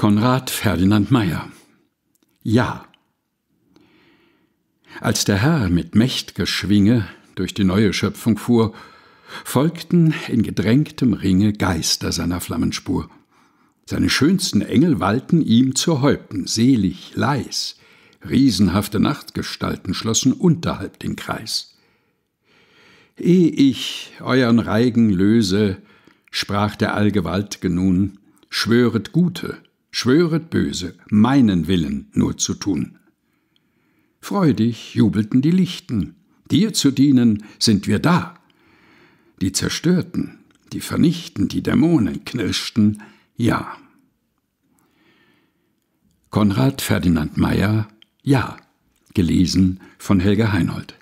Konrad Ferdinand Meyer Ja Als der Herr mit Mächtgeschwinge durch die neue Schöpfung fuhr, folgten in gedrängtem Ringe Geister seiner Flammenspur. Seine schönsten Engel wallten ihm zu Häupten, selig, leis, riesenhafte Nachtgestalten schlossen unterhalb den Kreis. Ehe ich euren Reigen löse, sprach der Allgewalt'ge nun, schwöret Gute, schwöret böse, meinen Willen nur zu tun. Freudig jubelten die Lichten, dir zu dienen sind wir da. Die Zerstörten, die Vernichten, die Dämonen knirschten, ja. Konrad Ferdinand Meyer, ja, gelesen von Helga Heinold.